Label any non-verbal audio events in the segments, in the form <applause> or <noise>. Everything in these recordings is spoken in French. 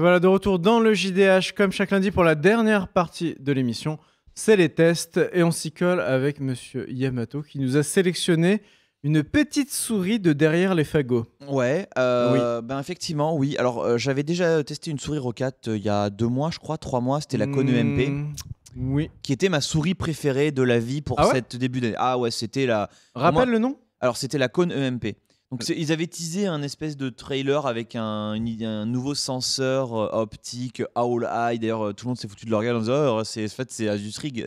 voilà, de retour dans le JDH, comme chaque lundi, pour la dernière partie de l'émission. C'est les tests, et on s'y colle avec Monsieur Yamato, qui nous a sélectionné une petite souris de derrière les fagots. Ouais, euh, ben effectivement, oui. Alors, euh, j'avais déjà testé une souris Rocat euh, il y a deux mois, je crois, trois mois, c'était la Cone hmm, EMP. Oui. Qui était ma souris préférée de la vie pour ah cette début d'année. Ah ouais, c'était la. Rappelle le nom Alors, c'était la Cone EMP. Euh, ils avaient teasé un espèce de trailer avec un, un nouveau senseur euh, optique Owl Eye. D'ailleurs, euh, tout le monde s'est foutu de leur gueule en disant oh, c'est en fait c'est Azustrix,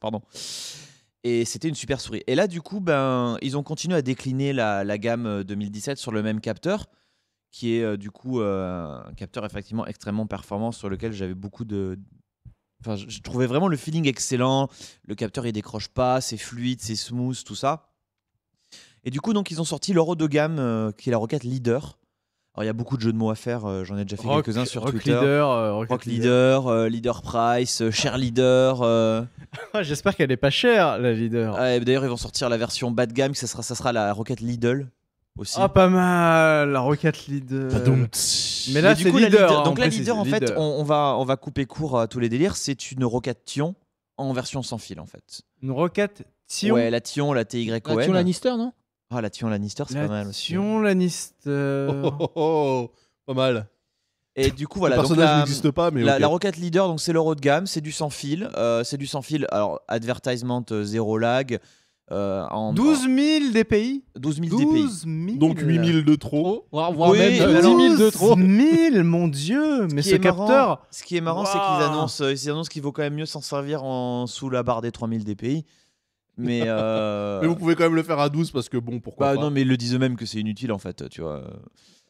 pardon. Et c'était une super souris. Et là, du coup, ben, ils ont continué à décliner la, gamme 2017 sur le même capteur, qui est du coup un capteur effectivement extrêmement performant sur lequel j'avais beaucoup de, Enfin, je trouvais vraiment le feeling excellent. Le capteur, il décroche pas, c'est fluide, c'est smooth, tout ça. Et du coup, donc, ils ont sorti l'Euro de gamme, euh, qui est la roquette Leader. Alors, il y a beaucoup de jeux de mots à faire, euh, j'en ai déjà fait quelques-uns sur Twitter. Leader, euh, Rock Leader, Leader Price, Cher Leader. <laughs> J'espère qu'elle est pas chère, la Leader. Ah, d'ailleurs, ils vont sortir la version bas de gamme, ça sera, ça sera la roquette Lidl aussi. Ah, pas mal, la Rocket Leader. Mais là, du c'est coup, la leader, Donc, la leader, en fait, On, va, on va couper court à tous les délires. C'est une roquette Tion en version sans fil, en fait. Une roquette Tion Ouais, la Tion, la T-Y-O-N. La Tion Lannister, non ah, la Tion Lannister, c'est pas mal aussi. Tion hein. Lannister. Oh, oh, oh, oh, pas mal. Et du coup, voilà. Le personnage n'existe pas, mais. La, la Rocket Leader, donc c'est le haut de gamme, c'est du sans fil. Euh, c'est du sans fil. Alors, advertisement, euh, zéro lag. Euh, en, 12 000 DPI 12 000 DPI. Donc 8 000 de trop. Voire, même 10 000 de trop. 000, mon dieu Mais ce, capteur marrant, Ce qui est marrant, c'est qu'ils annoncent qu'ils annoncent qu'il vaut quand même mieux s'en servir en, sous la barre des 3 000 DPI. <laughs> Euh, mais, vous pouvez quand même le faire à 12 parce que bon, pourquoi bah Non, mais ils le disent eux-mêmes que c'est inutile en fait, tu vois.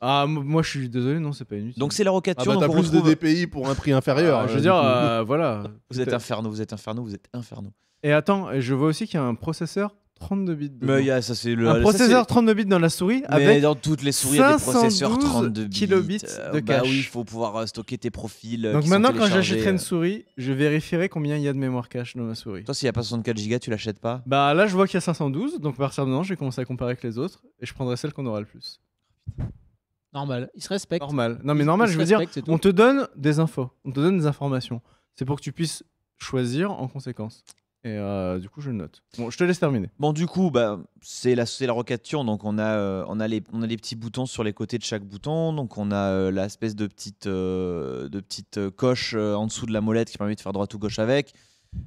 Ah, moi je suis désolé, non, c'est pas inutile. Donc c'est la roquette ah bah, T'as plus de euh, DPI pour un prix inférieur. Ah, je euh, veux dire, voilà. Vous êtes inferno vous êtes inferno vous êtes inferno Et attends, je vois aussi qu'il y a un processeur 32 bits. ça, c'est le, un processeur 32 bits dans la souris Mais dans toutes les souris, il y a des processeurs 32 bits. kilobits euh, de bah oui, il faut pouvoir euh, stocker tes profils. Euh, donc maintenant, quand j'achèterai une souris, je vérifierai combien il y a de mémoire cache dans ma souris. Toi, s'il n'y a pas 64 Go, tu l'achètes pas Bah là, je vois qu'il y a 512, donc par partir maintenant, je vais commencer à comparer avec les autres et je prendrai celle qu'on aura le plus. Normal, il se respecte. Normal. Non, mais normal, je veux dire, on te donne des infos, on te donne des informations. C'est pour que tu puisses choisir en conséquence. Et euh, du coup, je le note. Bon, je te laisse terminer. Bon, du coup, bah, c'est la, la Rocature. Donc, on a, euh, on, a les, on a les petits boutons sur les côtés de chaque bouton. Donc, on a euh, la l'espèce de petite, de petite coche en dessous de la molette qui permet de faire droite ou gauche avec.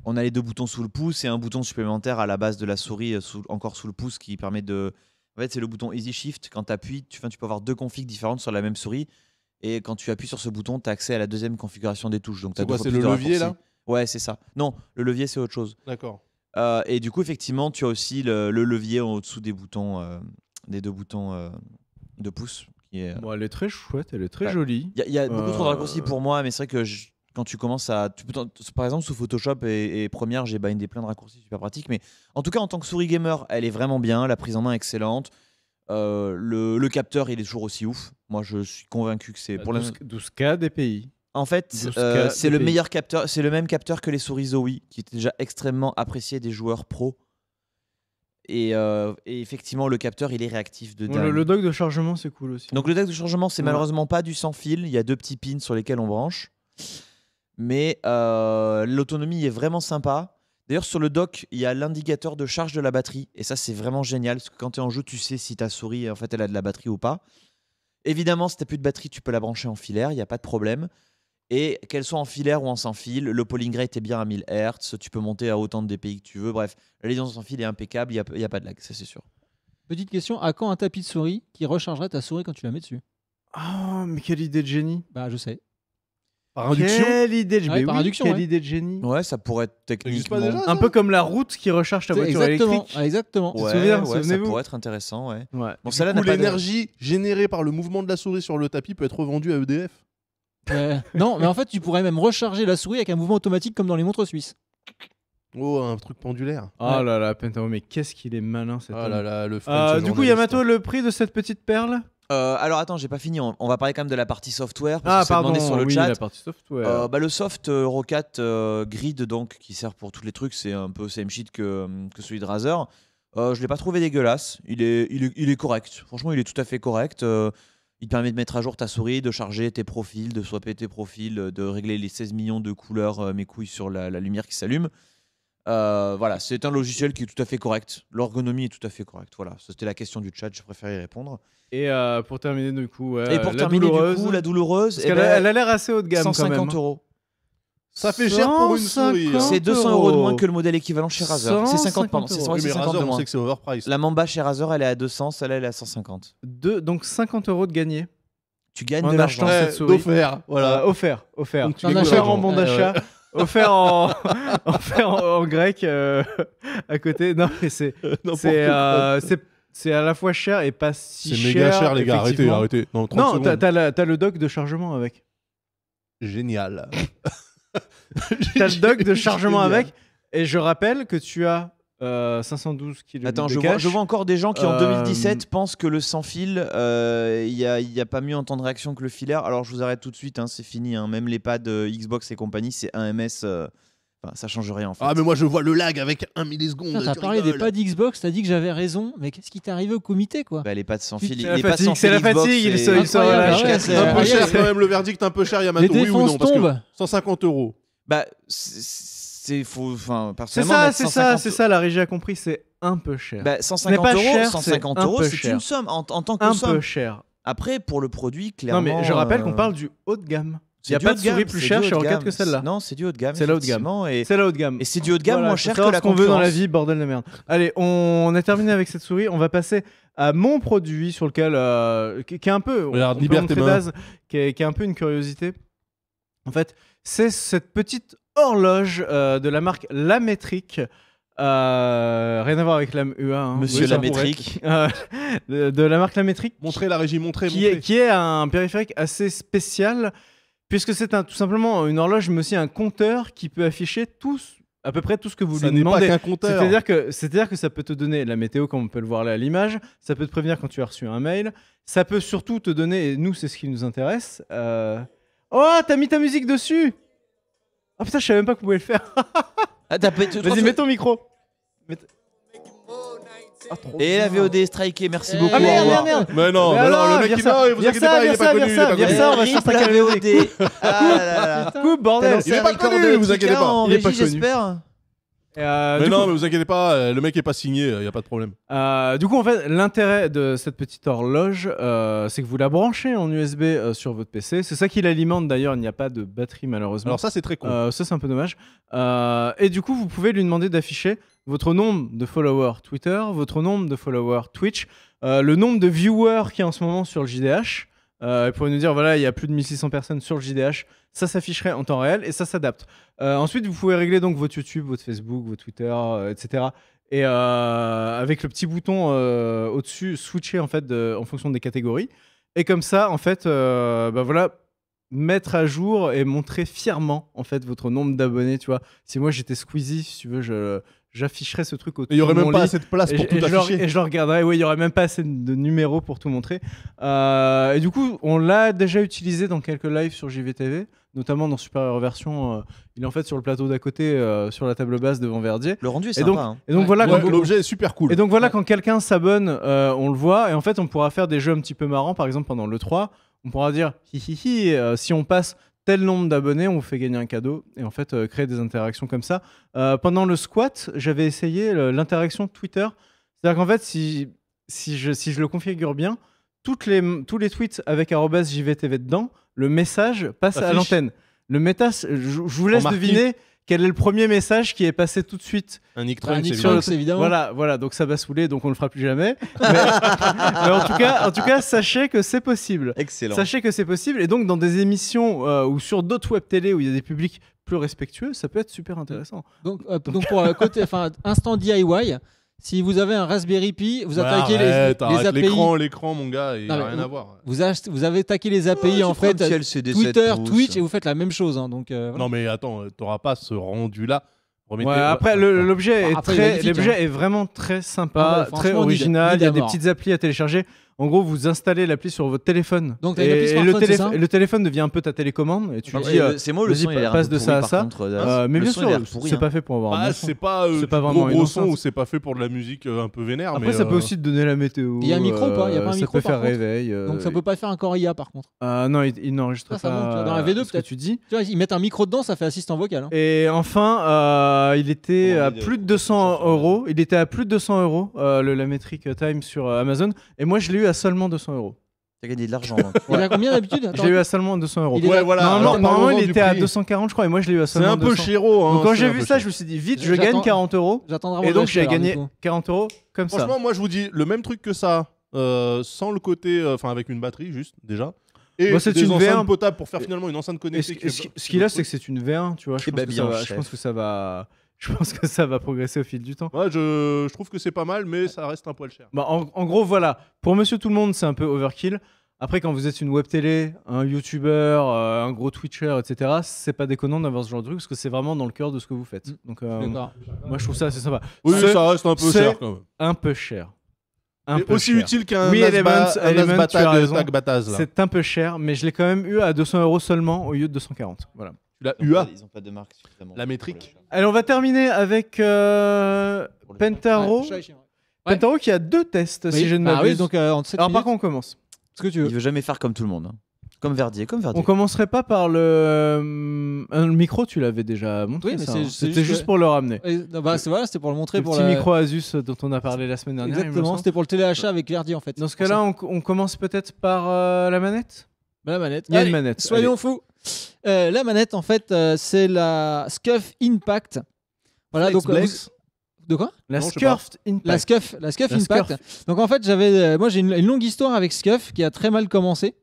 On a les deux boutons sous le pouce et un bouton supplémentaire à la base de la souris, encore sous le pouce, qui permet de. En fait, c'est le bouton Easy Shift. Quand tu appuies, tu, peux avoir deux configs différentes sur la même souris. Et quand tu appuies sur ce bouton, tu as accès à la deuxième configuration des touches. Donc, tu as quoi, c'est le levier là Ouais, c'est ça. Non, le levier, c'est autre chose. D'accord. Euh, et du coup, effectivement, tu as aussi le, levier en dessous des boutons, euh, des deux boutons euh, de pouce. Qui est, elle est très chouette, elle est très jolie. Il y a, beaucoup trop de raccourcis pour moi, mais c'est vrai que quand tu commences à. par exemple, sous Photoshop et, première Premiere, j'ai bindé plein de raccourcis super pratiques. Mais en tout cas, en tant que souris gamer, elle est vraiment bien. La prise en main excellente. le, capteur, il est toujours aussi ouf. Moi, je suis convaincu que c'est. Bah, pour 12, la... 12K DPI. En fait, euh, c'est le meilleur capteur, c'est le même capteur que les souris Zoe, qui était déjà extrêmement apprécié des joueurs pro. Euh, et, effectivement, le capteur, il est réactif de dingue. le, dock de chargement, c'est cool aussi. Donc le dock de chargement, c'est malheureusement pas du sans fil. Il y a deux petits pins sur lesquels on branche, mais euh, l'autonomie est vraiment sympa. D'ailleurs, sur le dock, il y a l'indicateur de charge de la batterie, et ça, c'est vraiment génial parce que quand tu es en jeu, tu sais si ta souris, en fait, elle a de la batterie ou pas. Évidemment, si n'as plus de batterie, tu peux la brancher en filaire, il n'y a pas de problème. Et qu'elle soit en filaire ou en sans fil, le polling rate est bien à 1000 Hz, tu peux monter à autant de DPI que tu veux. Bref, la liaison sans fil est impeccable, il n'y a, pas de lag, ça c'est sûr. Petite question, à quand un tapis de souris qui rechargerait ta souris quand tu la mets dessus Ah, oh, mais quelle idée de génie Bah, je sais. Par induction Quelle idée de, génie Ouais, ça pourrait être techniquement. un peu comme la route qui recharge ta voiture exactement, électrique. Exactement. ça pourrait être intéressant, ouais. Bon, l'énergie générée par le mouvement de la souris sur le tapis peut être revendue à EDF. Euh, non, mais en fait, tu pourrais même recharger la souris avec un mouvement automatique comme dans les montres suisses. Oh, un truc pendulaire. Oh là là, mais qu'est-ce qu'il est malin cette ah Oh là là, le euh, Du coup, Yamato, le prix de cette petite perle euh, alors attends, j'ai pas fini. On, va parler quand même de la partie software. Parce ah, que pardon, sur le oui, La partie software. bah, le soft euh, Grid, donc, qui sert pour tous les trucs, c'est un peu same shit que, que celui de Razer. je l'ai pas trouvé dégueulasse. Il est, il est, il est, correct. Franchement, il est tout à fait correct. Il te permet de mettre à jour ta souris, de charger tes profils, de swapper tes profils, euh, de régler les 16 millions de couleurs, euh, mes couilles, sur la, lumière qui s'allume. Euh, voilà, c'est un logiciel qui est tout à fait correct. L'ergonomie est tout à fait correcte. Voilà, c'était la question du chat, je préfère y répondre. Et pour terminer, du coup, et pour la douloureuse, la douloureuse. Eh ben, elle, a, l'air assez haut de gamme. 150 quand hein. euros. Ça fait cher pour une souris. Hein. C'est 200 euros de moins que le modèle équivalent chez Razer. C'est 50, pardon. C'est de moins. sait que c'est overpriced. La Mamba chez Razer, elle est à 200, celle-là, elle est à 150. donc 50 euros de gagné. Tu gagnes de l'argent. cette souris. Offert, voilà. Euh, offert, offert. <laughs> offert en bon <laughs> d'achat. Offert en, offert en, grec euh, <laughs> à côté. Non, mais c'est euh, c'est c'est- à la fois cher et pas si cher C'est méga cher, les gars. Arrêtez, arrêtez. Non, t'as le doc de chargement avec. Génial. <laughs> T'as le dock de chargement avec. Et je rappelle que tu as 512 euh, kg Attends, de je, Vois, je vois encore des gens qui en 2017 euh, pensent que le sans fil, il euh, n'y a, y a, pas mieux en temps de réaction que le filaire. Alors je vous arrête tout de suite, hein, c'est fini. Hein. Même les pads Xbox et compagnie, c'est 1 MS ça change rien en fait. Ah, mais moi je vois le lag avec 1 milliseconde. T'as parlé des pads Xbox, t'as dit que j'avais raison, mais qu'est-ce qui t'est arrivé au comité quoi bah, Les pads sans fil, les C'est la fatigue, il ah quand même le verdict un peu cher, Yamato, oui ou non 150 euros. Bah, c'est faux. Enfin, c'est ça, c'est ça, c'est ça. La régie a compris, c'est un peu cher. Bah, 150 euros, c'est une somme en, tant que un peu cher. Après, pour le produit, clairement. Non, mais je rappelle qu'on euh, parle du haut de gamme. Il n'y a pas de souris plus chère chez Rocket que celle-là. Non, c'est du haut de gamme. C'est la haut de gamme. Et c'est du haut de gamme moins cher que la qu'on veut dans la vie, bordel de merde. Allez, on a terminé avec cette souris. On va passer à mon produit sur lequel euh, qui, est un peu on liberté base, qui, est, un peu une curiosité. En fait, c'est cette petite horloge euh, de la marque La Métrique. Euh, rien à voir avec la hein. Monsieur La Lamétrique. <laughs> de, la marque La Métrique. Montrez la régie, montrez. Qui, Est, qui est un périphérique assez spécial Puisque c'est un, tout simplement une horloge, mais aussi un compteur qui peut afficher tout à peu près tout ce que vous ça lui demandez. C'est-à-dire que, c'est-à-dire que ça peut te donner la météo, comme on peut le voir là à l'image, ça peut te prévenir quand tu as reçu un mail, ça peut surtout te donner, et nous c'est ce qui nous intéresse, euh, oh, t'as mis ta musique dessus Ah oh, putain, je savais même pas que vous pouvez le faire ah, Vas-y, mets ton micro ah, Et la VOD est strikée, merci eh. beaucoup. Ah merde, Mais non, le mec il vous inquiétez pas, il est pas connu. Il est pas connu. Il est pas connu, vous inquiétez pas. Il est pas connu. Euh, mais non, mais vous inquiétez pas, euh, le mec est pas signé, il euh, n'y a pas de problème. du coup, en fait, l'intérêt de cette petite horloge, c'est que vous la branchez en USB sur votre PC. C'est ça qui l'alimente d'ailleurs, il n'y a pas de batterie malheureusement. Alors ça, c'est très con. ça, c'est un peu dommage. et du coup, vous pouvez lui demander d'afficher votre nombre de followers Twitter, votre nombre de followers Twitch, le nombre de viewers qui est en ce moment sur le JDH. Euh, pourraient nous dire, voilà, il y a plus de 1600 personnes sur le JDH. Ça s'afficherait en temps réel et ça s'adapte. Euh, ensuite, vous pouvez régler donc votre YouTube, votre Facebook, votre Twitter, etc. Euh, et euh, avec le petit bouton au-dessus, switcher en fait en fonction des catégories. Et comme ça, en fait, bah voilà, mettre à jour et montrer fièrement en fait votre nombre d'abonnés. Tu vois, si moi j'étais squeezy si tu veux, je, j'afficherais ce truc autour. Il y aurait même pas assez de place pour tout afficher. Et je le regarderais. Oui, il y aurait même pas assez de numéros pour tout montrer. Euh, et du coup, on l'a déjà utilisé dans quelques lives sur JVTV, notamment dans Super Version. Euh, il est en fait sur le plateau d'à côté, euh, sur la table basse devant Verdier. Le rendu est sympa. Et donc hein. voilà, l'objet est super cool. Et donc voilà, quand quelqu'un s'abonne, on le voit. Et en fait, on pourra faire des jeux un petit peu marrants. Par exemple, pendant le 3, on pourra dire si on passe, tel nombre d'abonnés, on vous fait gagner un cadeau. Et en fait, euh, créer des interactions comme ça. Euh, pendant le squat, j'avais essayé euh, l'interaction Twitter. C'est-à-dire qu'en fait, si, si, je, si je le configure bien, toutes les, tous les tweets avec JVTV dedans, le message passe à l'antenne. Le métas, je vous laisse deviner quel est le premier message qui est passé tout de suite Un Nick Trunks, évidemment. Voilà, voilà, donc ça va saouler, donc on le fera plus jamais. <laughs> mais, en, tout cas, en tout cas, sachez que c'est possible. Excellent. Sachez que c'est possible. Et donc, dans des émissions euh, ou sur d'autres web télé où il y a des publics plus respectueux, ça peut être super intéressant. Donc, euh, pour euh, côté, enfin, instant DIY, si vous avez un Raspberry Pi, vous attaquez les, les, API. L'écran, l'écran, mon gars, il n'y a rien vous, à voir. Vous, vous, avez attaqué les API en fait, Twitter, Twitch, et vous faites la même chose. Hein, donc, euh, Non, mais attends, euh, tu n'auras pas ce rendu-là. après, l'objet est, très, l'objet hein. est, vraiment très sympa, ah très original. Il y a des petites applis à télécharger. En gros, vous installez l'appli sur votre téléphone. et, le téléphone devient un peu ta télécommande. Et tu bah, dis, euh, c'est moi, le vas passe de ça à ça. Euh, euh, mais bien sûr, c'est hein. pas fait pour avoir bah, un c'est pas, gros, son ou c'est pas fait pour de la musique un peu vénère. Après, ça peut aussi te donner la météo. Il y a un micro ou pas Il y a pas un ça peut faire réveil. Donc ça peut pas faire un corps par contre. Ah, non, il, n'enregistre ah, pas. dans la V2 peut-être. tu dis. ils mettent un micro dedans, ça fait assistant vocal. Hein. Et enfin, il était à plus de 200 euros. Il était à plus de 200 euros le- la métrique Time sur Amazon. Et moi, je l'ai eu à seulement 200 euros. T'as gagné de l'argent. là. <laughs> Il a combien d'habitude J'ai eu à seulement 200 euros. Ouais, voilà. Normalement, normalement, il était à 240, je crois, et moi je l'ai eu à C'est un peu chiro. Hein, quand j'ai vu ça, je me suis dit, vite, je gagne 40 euros. J'attendrai Et donc, j'ai gagné 40 euros comme ça. Franchement, moi, je vous dis le même truc que ça, euh, sans le côté, euh, enfin avec une batterie juste déjà. Et bah, c'est une V1 potable pour faire finalement une enceinte connectée. ce qu'il a, c'est que c'est une V1, tu vois. Je eh ben, pense, que ça va, je pense que ça va je pense que ça va progresser au fil du temps. Ouais, je, trouve que c'est pas mal, mais ça reste un poil cher. Bah, en, gros, voilà. Pour Monsieur Tout le Monde, c'est un peu overkill. Après, quand vous êtes une web télé, un youtubeur, euh, un gros twitcher, etc., c'est pas déconnant d'avoir ce genre de truc parce que c'est vraiment dans le cœur de ce que vous faites. Donc, euh, moi, je trouve ça assez sympa. Oui, ça reste un peu cher quand même. Un peu cher. aussi utile qu'un oui, Element, Element, C'est un peu cher, mais je l'ai quand même eu à 200 euros seulement au lieu de 240. Voilà. La UA. de marque La métrique. Allez, on va terminer avec euh, Pentaro. Pentaro qui a deux tests, si bah donc, euh, par contre, on commence. Ce que tu veux. Il veut jamais faire comme tout le monde. Hein. Comme Verdier, comme Verdier. On commencerait pas par le, euh, micro, tu l'avais déjà montré. Oui, hein. c'était juste, pour le ramener. Bah, bah, c'est pour le montrer. pour petit micro Asus dont on a parlé la semaine dernière. Exactement, c'était pour le téléachat avec Verdier en fait. Dans ce cas-là, on, commence peut-être par la manette bah, la manette. Il y a une manette. Soyons fous. Euh, la manette, en fait, euh, c'est la Scuff Impact. Voilà, donc. Euh, de quoi La Scuf Impact. la Scuff, Impact. Donc en fait, j'avais, moi j'ai une, longue histoire avec Scuff qui a très mal commencé.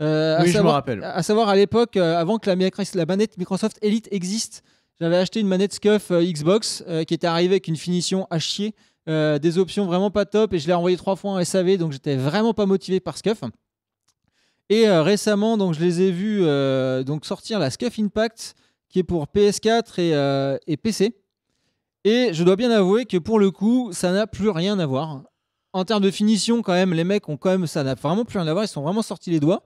à je savoir- me rappelle. À savoir à l'époque, avant que la, manette Microsoft Elite existe, j'avais acheté une manette Scuff Xbox qui était arrivée avec une finition à chier, des options vraiment pas top et je l'ai renvoyé trois fois en SAV donc j'étais vraiment pas motivé par Scuff. Et euh, récemment, donc, je les ai vus euh, donc, sortir la Scuf Impact, qui est pour PS4 et, euh, et, PC. Et je dois bien avouer que pour le coup, ça n'a plus rien à voir. En termes de finition, quand même, les mecs ont quand même, ça n'a vraiment plus rien à voir. Ils sont vraiment sortis les doigts.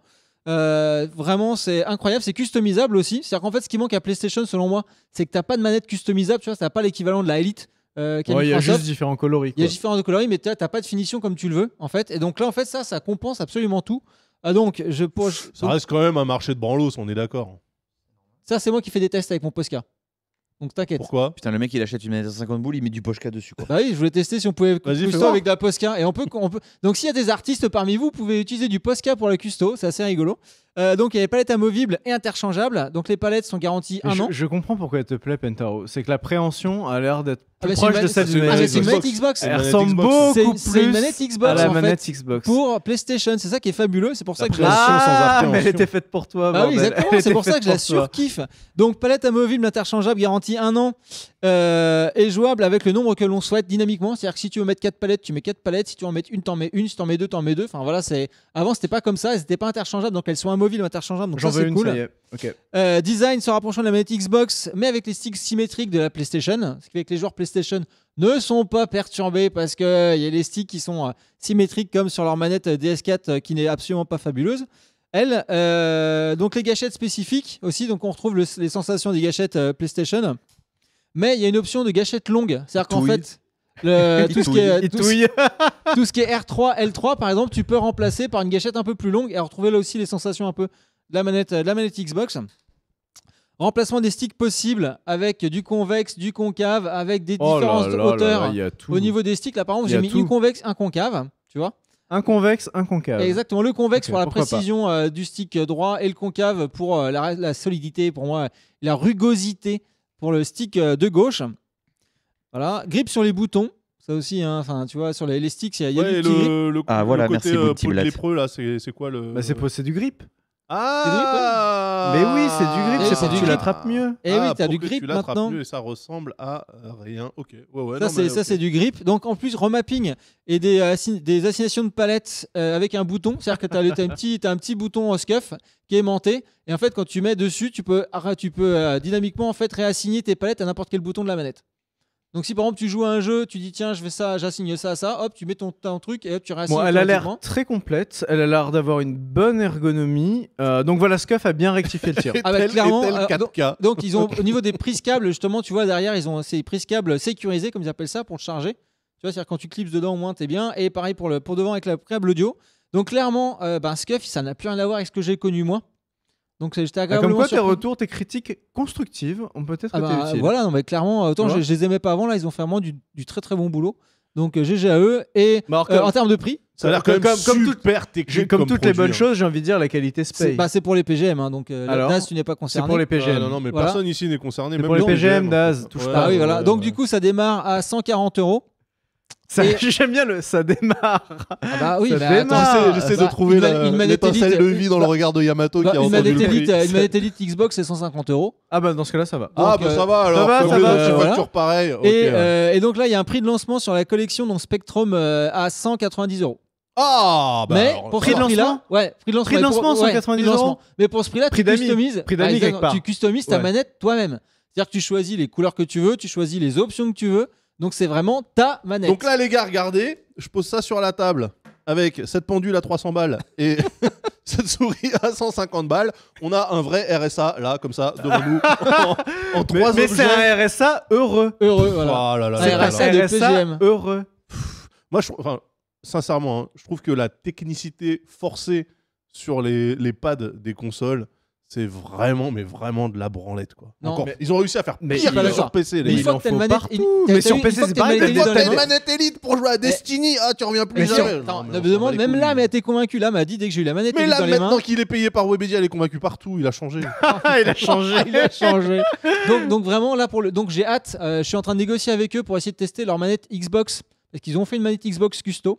vraiment, c'est incroyable. C'est customisable aussi. C'est-à-dire qu'en fait, ce qui manque à PlayStation, selon moi, c'est que t'as pas de manette customisable. Tu vois, pas l'équivalent de la Elite. il y a juste différents coloris. Il y a différents coloris, mais tu n'as pas de finition comme tu le veux, en fait. Et donc là, en fait, ça, ça compense absolument tout. Ah donc, je pose. Ça reste quand même un marché de branlos, on est d'accord. Ça, c'est moi qui fais des tests avec mon Posca. Donc t'inquiète. Pourquoi Putain, le mec il achète une manette à 50 boules, il met du Posca dessus quoi. Bah oui, je voulais tester si on pouvait custo avec de la Posca. Et on peut, on peut... Donc s'il y a des artistes parmi vous, vous pouvez utiliser du Posca pour la custo, c'est assez rigolo. Euh, donc il y a les palettes amovibles et interchangeables. Donc les palettes sont garanties un an. Je comprends pourquoi elle te plaît, Pentaro. C'est que la préhension a l'air d'être ah bah, proche de celle d'une manette Xbox. Elle ressemble C'est- beaucoup une manette Xbox à la manette Xbox. pour PlayStation. C'est ça qui est fabuleux. C'est pour ça que je ah, elle était faite pour toi. Ah c'est pour ça que je la surkiffe. Donc, palette amovible, interchangeable, garantie un an, euh, et jouable avec le nombre que l'on souhaite dynamiquement. C'est-à-dire que si tu veux mettre 4 palettes, tu mets 4 palettes. Si tu veux en mettre une, tu en mets une. Si tu en mets deux, tu en mets deux. Enfin voilà, Avant, c'était pas comme ça, elles étaient pas interchangeables, donc elles sont mobile interchangeable, donc cool. design se rapprochant de la manette Xbox, mais avec les sticks symétriques de la PlayStation, ce qui fait que les joueurs PlayStation ne sont pas perturbés parce qu'il euh, y a les sticks qui sont euh, symétriques comme sur leur manette euh, DS4 qui n'est absolument pas fabuleuse. Elle, donc les gâchettes spécifiques aussi, donc on retrouve les sensations des gâchettes PlayStation, mais il y a une option de gâchette longue, c'est-à-dire qu'en fait, tout, ce qui est, R3, L3, par exemple, tu peux remplacer par une gâchette un peu plus longue et retrouver là aussi les sensations un peu de la manette, euh, de la manette Xbox. Remplacement des sticks possibles avec du convexe, du concave, avec des oh différences de hauteur. Au niveau des sticks, là par exemple, j'ai mis une convexe, un concave, tu vois. Un convexe, un concave. Exactement, le convexe pour la précision euh, du stick droit et le concave pour euh, la, solidité, pour moi, la rugosité pour le stick de gauche. Voilà, grip sur les boutons. Ça aussi, hein. enfin, tu vois, sur l'élastique, il y a, du le, Ah, voilà, merci, euh, là, c'est quoi le. Bah, c'est du grip. Ah Mais oui, c'est du grip, c'est eh ah, pour du que tu l'attrapes mieux. Et oui, t'as du grip maintenant. et ça ressemble à rien. Ok. Ça, c'est du grip. Donc, en plus, remapping et des, euh, des assignations de palettes euh, avec un bouton. C'est-à-dire que tu as, un petit, un petit bouton au scuff qui est aimanté. Et en fait, quand tu mets dessus, tu peux, tu peux euh, dynamiquement en fait, réassigner tes palettes à n'importe quel bouton de la manette. Donc si par exemple tu joues à un jeu, tu dis tiens je vais ça, j'assigne ça à ça, hop tu mets ton, ton truc et hop tu réassignes. Bon, elle a l'air très complète, elle a l'air d'avoir une bonne ergonomie. Euh, donc voilà, Scuff a bien rectifié le tir. <laughs> Ah bah, clairement, euh, donc, ils ont <laughs> au niveau des prises câbles justement, tu vois derrière ils ont ces prises câbles sécurisées comme ils appellent ça pour le charger. Tu vois, c'est-à-dire quand tu clips dedans au moins t'es bien. Et pareil pour le pour devant avec la câble audio. Donc clairement, euh, ben, ça n'a plus rien à voir avec ce que j'ai connu moi. Donc j'étais bah, agréablement. Comme quoi, tes retours, tes critiques constructives ont peut-être ah été bah, utiles. Voilà, non, mais clairement, euh, autant je, les aimais pas avant, là, ils ont fait vraiment du, du très très bon boulot. Donc GG à eux. Et bah, euh, en termes de prix, ça a l'air comme comme, super technique comme, toutes les bonnes hein. choses, j'ai envie de dire, la qualité se paye. C'est pour les PGM, hein, donc euh, Daz, tu n'es pas concerné. C'est pour les PGM. Ah, non, non, mais personne ici n'est concerné. Même pour les PGM, Daz, touche ah pas. Ah, oui, voilà. donc du coup, ça démarre à 140 euros. <laughs> J'aime bien le ça démarre. Ah bah oui, bah démarre. J'essaie de bah, trouver l'étincelle de vie dans le bah, regard de Yamato qui a entendu le Une manette Elite Xbox c'est 150 euros. Ah bah dans ce cas-là ça va. ah bah ça va alors. Ça va, ça pareil. Et, euh, et, donc là il y a un prix de lancement sur la collection donc Spectrum euh, à 190 euros. Ah bah mais pour prix de lancement ouais prix de lancement prix de lancement 190 euros mais pour ce prix là tu customises tu customises ta manette toi-même c'est-à-dire que tu choisis les couleurs que tu veux tu choisis les options que tu veux donc c'est vraiment ta manette. Donc là, les gars, regardez, je pose ça sur la table avec cette pendule à 300 balles et <laughs> cette souris à 150 balles. On a un vrai RSA là, comme ça, devant nous, en, <laughs> trois Mais, c'est un RSA heureux. Heureux, voilà. Oh un RSA, de PGM. heureux. Moi, je, enfin, sincèrement, hein, je trouve que la technicité forcée sur les, les pads des consoles c'est vraiment, mais vraiment de la branlette, quoi. Non, Ils ont réussi à faire mais pire sur PC, les Une une manette, Mais sur PC, c'est manette t'as une manette élite pour jouer à Destiny, ah, tu reviens plus jamais. mais même là, mais elle était convaincue. Là, m'a dit dès que j'ai eu la manette Mais élite là, dans les mains. maintenant qu'il est payé par Webedia, il est convaincu partout, il a changé. <laughs> Ah, il a changé. Il a changé. donc, donc vraiment là pour le donc j'ai hâte. Euh, je suis en train de négocier avec eux pour essayer de tester leur manette Xbox parce qu'ils ont fait une manette Xbox custom.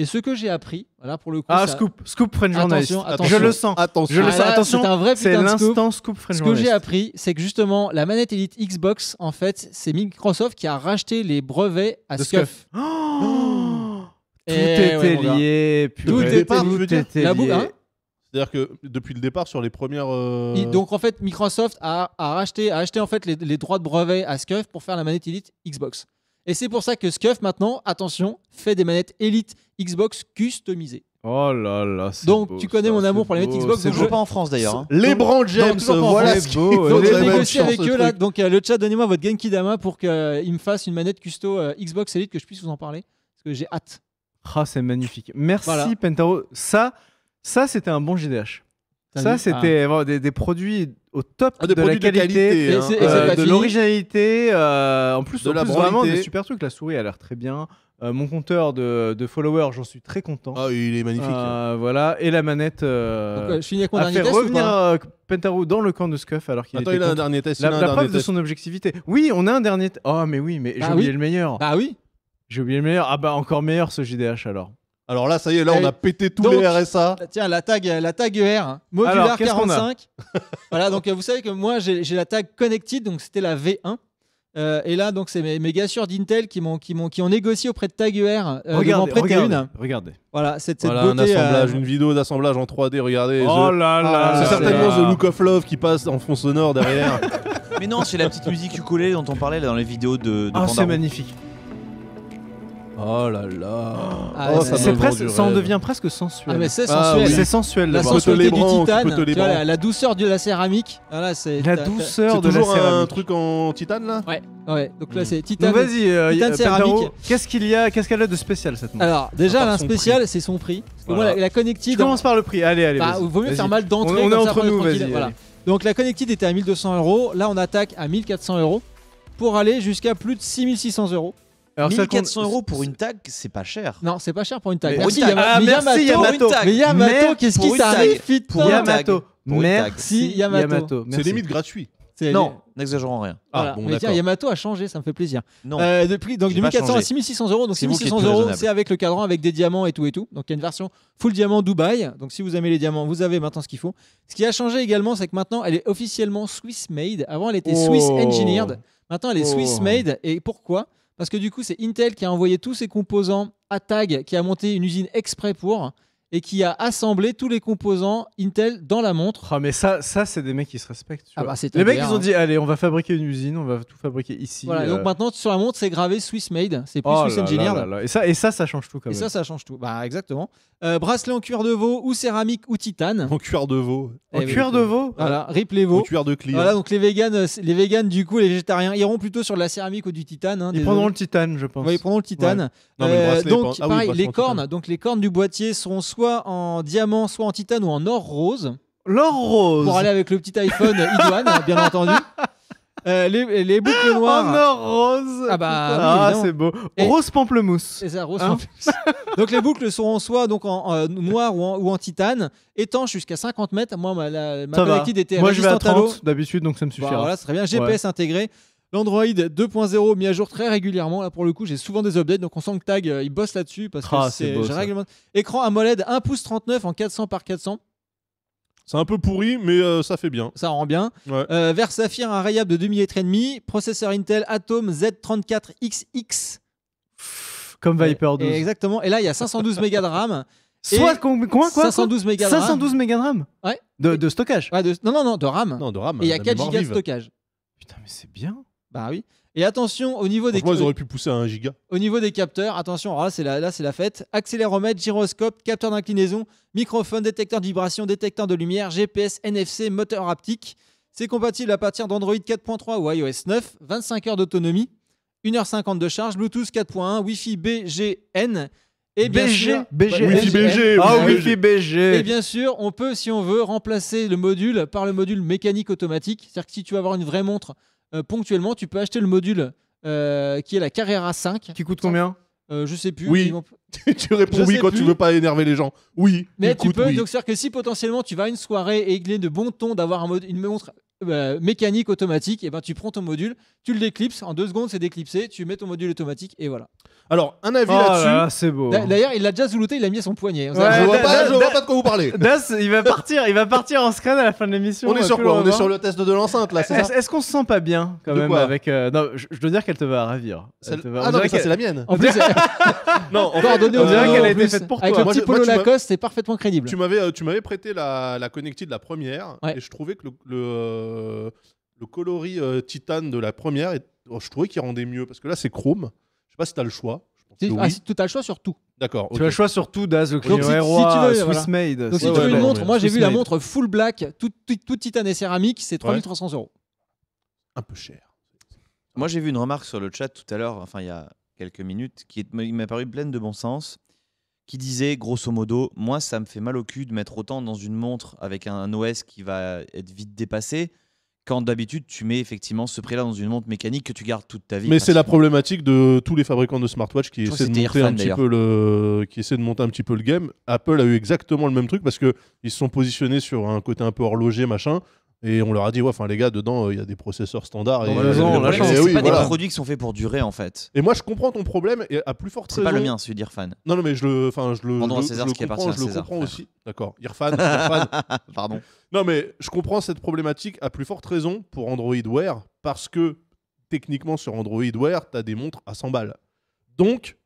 Et ce que j'ai appris, voilà pour le coup. Ah, ça... scoop, scoop French Journalist. Attention, attention, Je le sens. Attention, je le sens. Ah, attention, c'est un vrai C'est l'instant scoop. scoop French Ce que j'ai appris, c'est que justement, la manette Elite Xbox, en fait, c'est Microsoft qui a racheté les brevets à de Scuff. Oh eh tout était lié. Purée. Tout, était, départ, tout était la hein lié. c'est-à-dire que depuis le départ, sur les premières. Euh, donc en fait, Microsoft a, a, racheté, a acheté en fait les, les droits de brevet à Scuff pour faire la manette Elite Xbox. Et c'est pour ça que Scuf, maintenant, attention, fait des manettes Elite Xbox customisées. Oh là là, c'est Donc, tu connais mon amour pour les manettes Xbox. C'est toujours pas en France d'ailleurs. Hein. Les Brand James, voilà ce Donc, négocié avec eux là. Donc, euh, le chat, donnez-moi votre Dama pour qu'il euh, me fasse une manette custo euh, Xbox Elite que je puisse vous en parler. Parce que j'ai hâte. Ah, c'est magnifique. Merci, Pentaro. Ça, ça c'était un bon GDH. Ça, c'était ah. des, produits au top ah, de, la qualité, hein. Hein. Euh, de, l'originalité. Euh, en plus, de vraiment des super trucs. La souris a l'air très bien. Euh, mon compteur de, followers, j'en suis très content. Ah, il est magnifique. Hein. Voilà, et la manette Donc, a fait revenir Pentaro dans le camp de Scuff alors qu'il était. il a un dernier test. La, preuve de son objectivité. Oui, on a un dernier. Oh, mais oui, mais bah j'ai oublié le meilleur. Ah oui. J'ai oublié le meilleur. Ah bah encore meilleur ce JDH alors. Alors là, ça y est, là, on eh, a pété tous les RSA. Bah, tiens, la tag, euh, la tag ER, Modular 45. voilà, donc euh, vous savez que moi, j'ai la tag Connected, donc c'était la V1. Euh, et là, donc, c'est mes, gars sûrs d'Intel qui, qui, qui ont négocié auprès de Tag ER. regardez, de regardez, une. regardez. Voilà, cette, assemblage, une vidéo d'assemblage en 3D, regardez. Oh là là ah, C'est certainement The Look of Love qui passe en fond sonore derrière. <laughs> Mais non, c'est la petite musique ukulélé dont on parlait dans les vidéos de, de Ah, c'est magnifique. Oh là là. Ah, oh, ça en devient presque sensuel. Ah, ah c'est sensuel. La sensualité du titane. la, douceur de la céramique. Voilà, c'est la douceur de la céramique. toujours un truc en titane là. Ouais. Donc là, hmm. c'est titane. vas euh, titane céramique. Qu'est-ce qu'il y a Qu'est-ce qu'elle a de spécial cette montre Alors déjà, un spécial, c'est son prix. la, commence par le prix. Allez, allez. Bah, vaut mieux faire mal d'entrée. On est entre nous. vas Donc la connective était à 1200 euros, là on attaque à 1400 euros pour aller jusqu'à plus de 6600 euros. Alors, 1400 euros pour une tag, c'est pas cher. Non, c'est pas cher pour une tag. Ah, merci, Yamato. Mais Yamato, qu'est-ce qui t'arrive Pour Yamato. Merci Yamato. C'est limite gratuit. Non, n'exagérons rien. Ah, voilà. bon, Yamato a changé, ça me fait plaisir. Euh, depuis, donc de 1400 à 6600 euros. Donc 6600 euros, c'est avec le cadran, avec des diamants et tout et tout. Donc il y a une version full diamant Dubaï. Donc si vous aimez les diamants, vous avez maintenant ce qu'il faut. Ce qui a changé également, c'est que maintenant elle est officiellement Swiss made. Avant, elle était Swiss engineered. Oh. Maintenant, elle est oh. Swiss made. Et pourquoi parce que du coup, c'est Intel qui a envoyé tous ses composants à Tag, qui a monté une usine exprès pour et qui a assemblé tous les composants Intel dans la montre. Ah mais ça, ça c'est des mecs qui se respectent. Ah, bah, les mecs ils ont dit hein. allez on va fabriquer une usine, on va tout fabriquer ici. Voilà, donc euh. maintenant sur la montre c'est gravé Swiss Made, c'est plus oh Swiss Engineered. Et ça, et ça ça change tout quand et même. Et ça ça change tout, bah, exactement. Euh, bracelet en cuir de veau ou céramique ou titane. En cuir de veau. En eh cuir de veau Voilà, rip les veaux. En cuir de clé. Voilà donc les véganes, euh, les véganes du coup les végétariens iront plutôt sur de la céramique ou du titane. Hein, ils prendront le titane je pense. ils prendront le titane. donc ah pareil, les cornes, donc les cornes du boîtier seront soit en diamant, soit en titane ou en or rose. L'or rose Pour aller avec le petit iPhone <laughs> Idouane, bien entendu. Euh, les, boucles noires. En or rose. Ah bah ah, c'est beau. Rose pamplemousse. C'est ça, rose hein pamplemousse. <laughs> donc les boucles seront soit donc en, noir ou en, titane, étanches jusqu'à 50 mètres. Moi ma, la, ma était Moi je vais à 30 d'habitude donc ça me suffira. Bah, voilà, c'est très bien. GPS intégré. L'Android 2.0 mis à jour très régulièrement. Là, pour le coup, j'ai souvent des updates. Donc, on sent que Tag, euh, il bosse là-dessus. Parce que ah, c'est Écran AMOLED 1 pouce 39 en 400 par 400. C'est un peu pourri, mais euh, ça fait bien. Ça rend bien. Euh, vers Saphir, un rayable de 2 et demi. Processeur Intel Atom Z34XX. Comme Viper 2. exactement. Et là, il y a 512 mégas de RAM. <laughs> Soit quoi 512 mégas de RAM. 512 de stockage. Non, non, non, de RAM. Non, de RAM. Et il y a 4 gigas de stockage. Putain, mais c'est bien. Bah oui. Et attention, au niveau des. niveau des capteurs, attention, Ah là, c'est la, là, c'est la fête. Accéléromètre, gyroscope, capteur d'inclinaison, microphone, détecteur de vibration, détecteur de lumière, GPS, NFC, moteur haptique. C'est compatible à partir d'Android 4.3 ou iOS 9. 25 heures d'autonomie, 1h50 de charge, Bluetooth 4.1, Wi-Fi BGN. Et BG, BG, Wi-Fi BG, ah, BG. Et bien sûr, on peut, si on veut, remplacer le module par le module mécanique automatique. C'est-à-dire que si tu veux avoir une vraie montre, euh, ponctuellement, tu peux acheter le module euh, qui est la Carrera 5. Qui coûte combien euh, je sais plus. Oui. <laughs> tu réponds oui quand tu veux pas énerver les gens. Oui. Mais tu peux. Donc, cest dire que si potentiellement tu vas à une soirée et de bon ton d'avoir un une montre bah, mécanique automatique, et ben tu prends ton module, tu le déclipses, en deux secondes c'est déclipsé, tu mets ton module automatique et voilà. Alors, un avis oh là-dessus. c'est beau. D'ailleurs, il l'a déjà zoulouté, il a mis à son poignet. je vois, pas, je vois pas de quoi vous parlez. <laughs> il va partir, il va partir en scan à la fin de l'émission. On est euh, sur quoi On est sur le test de l'enceinte là, Est-ce qu'on se sent pas bien quand même avec euh, Non, je dois dire qu'elle te va ravir. Ah non, mais ça c'est la mienne. En plus, <laughs> <laughs> Non, en fait, euh, on dirait qu'elle a été faite pour Avec toi. le petit polo Lacoste, c'est parfaitement crédible. tu m'avais, prêté la, la de la première, et je trouvais que le, euh, le coloris euh, titane de la première, oh, je trouvais qu'il rendait mieux parce que là c'est chrome. Je sais pas si tu as le choix. Ah, tu as le choix sur tout. D'accord. Tu as le choix sur tout, Daz, le Donc, si, tu veux, euh, Swiss made. Donc, si tu veux une montre, moi j'ai vu la montre full black, toute tout titane et céramique, c'est 3300 euros. Un peu cher. Moi j'ai vu une remarque sur le chat tout à l'heure, enfin il y a quelques minutes, qui m'a paru pleine de bon sens qui disait grosso modo Moi, ça me fait mal au cul de mettre autant dans une montre avec un OS qui va être vite dépassé. Quand d'habitude tu mets effectivement ce prix-là dans une montre mécanique que tu gardes toute ta vie. Mais c'est la problématique de tous les fabricants de smartwatch qui essaient de monter un petit peu le, qui de monter un petit peu le game. Apple a eu exactement le même truc parce qu'ils se sont positionnés sur un côté un peu horloger machin. Et on leur a dit, ouais, enfin les gars, dedans, euh, il y a des processeurs standards. et, raison, euh, pas des produits qui sont faits pour durer en fait. Et moi, je comprends ton problème et à plus forte raison. n'est pas le mien, celui d'Irfan. Non, non, mais je le, enfin, je le, comprends, aussi. D'accord, Irfan, Irfan. <laughs> Pardon. Non, mais je comprends cette problématique à plus forte raison pour Android Wear parce que techniquement sur Android Wear, as des montres à 100 balles. Donc,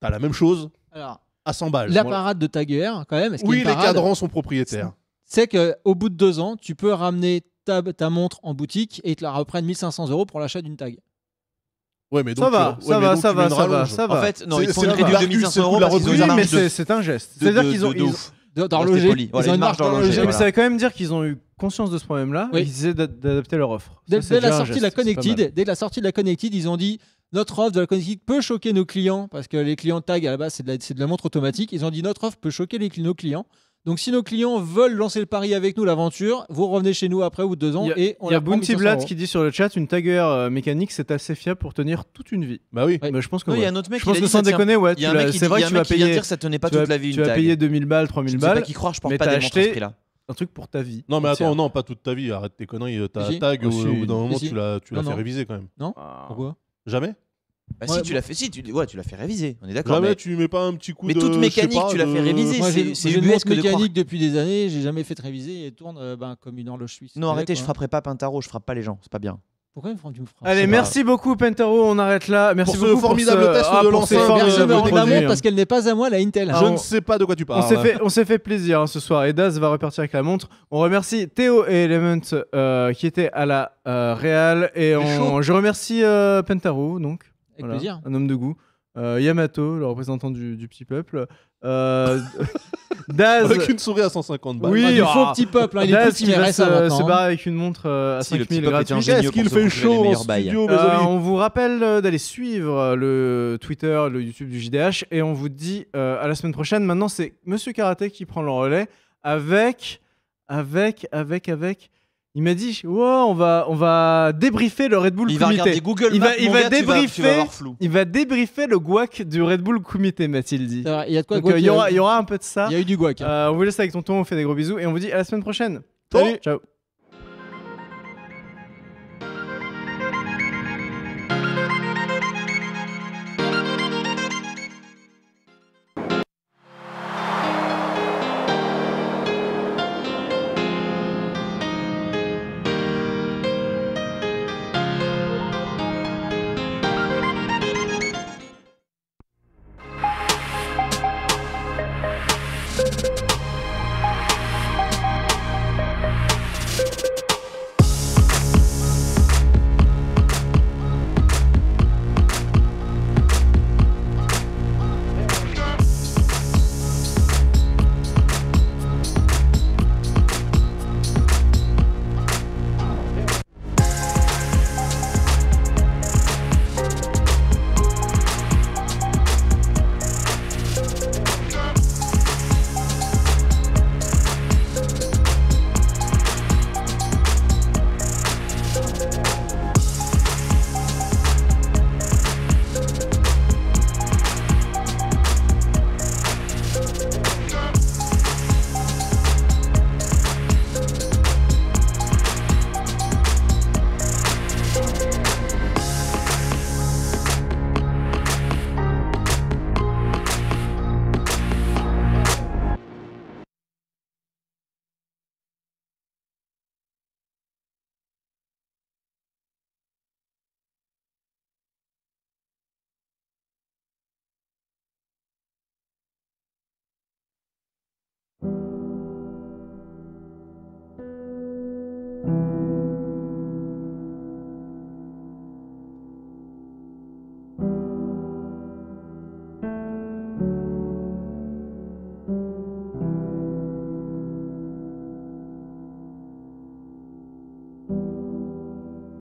tu as la même chose. Alors à 100 balles. La parade de guerre quand même. Est oui, les cadrans sont propriétaires c'est qu'au bout de deux ans, tu peux ramener ta, ta montre en boutique et te la reprennent 1500 euros pour l'achat d'une tag. Ouais, mais euh, donc, ça va, ça, va, ça, va ça va, ça va, En fait, non, ils font une réduction de 1500 euros parce qu'ils mais c'est un geste. C'est-à-dire qu'ils ont. Ils ont une marge d'horloger. Mais ça veut quand même dire qu'ils ont eu conscience de ce problème-là ils essaient d'adapter leur offre. Dès, la sortie de la Connected, dès la sortie de la Connected, ils ont dit notre offre de la Connected peut choquer nos clients parce que les clients tag à la base c'est de, la montre automatique. Ils ont dit notre offre peut choquer nos clients. Donc si nos clients veulent lancer le pari avec nous, l'aventure, vous revenez chez nous après ou deux ans et on Il y a Bounty Vlad qui dit sur le chat une tagueur mécanique, c'est assez fiable pour tenir toute une vie. Bah oui, mais je pense que. Il y a un autre mec je pense qui que sans déconner, ouais, c'est vrai que tu vas payer. dire ça tenait pas toute la vie. Tu vas payer 2000 balles, 3000 balles. qui croire, je pense pas des un truc pour ta vie. Non, mais attends, non, pas toute ta vie. Arrête tes conneries. Euh, ta tag, au bout d'un moment, tu l'as fait réviser quand même. Non ah. Pourquoi Jamais bah si, tu l'as fait, si, tu, ouais, tu l'as fait réviser, on est d'accord. mais tu mets pas un petit coup de. Mais toute mécanique, tu l'as fait réviser. C'est une mécanique depuis des années, j'ai jamais fait de réviser et elle tourne euh, ben, comme une horloge suisse. Non, arrêtez, je frapperai pas Pentaro je frappe pas les gens, c'est pas bien. Pourquoi me tu me frappes Allez, merci beaucoup Pentaro, on arrête là. Merci pour beaucoup ce formidable test ah, de lancer. Merci de parce qu'elle n'est pas à moi la Intel. Ah, je ne sais pas de quoi tu parles. On s'est on fait, fait, plaisir hein, ce soir Edas va repartir avec la montre. On remercie Théo et Element euh, qui étaient à la euh, Real et je remercie Pentaro donc. Un homme de goût. Euh, Yamato, le représentant du, petit peuple. Euh, <laughs> Daz. Avec une souris à 150 balles. Oui, il ah, oh. faut petit peuple. Hein, il est petit, qui va se, se hein. avec une montre euh, à si, 5000 gratuits. Qu'est-ce qu'il fait chaud en studio, On vous rappelle d'aller suivre le Twitter, le YouTube du JDH. Et on vous dit à la semaine prochaine. Maintenant, c'est Monsieur Karaté qui prend le relais avec. Avec, avec, avec. Il m'a dit, wow, on va, on va débriefer le Red Bull il Google il va, il va débriefer, il va débriefer le guac du Red Bull Comité, ma il dit. Il y Donc, euh, hein. il, y aura, un peu de ça. Il y a eu du guac. Hein. Euh, on vous laisse avec ton ton. on fait des gros bisous et on vous dit à la semaine prochaine. Salut, ciao.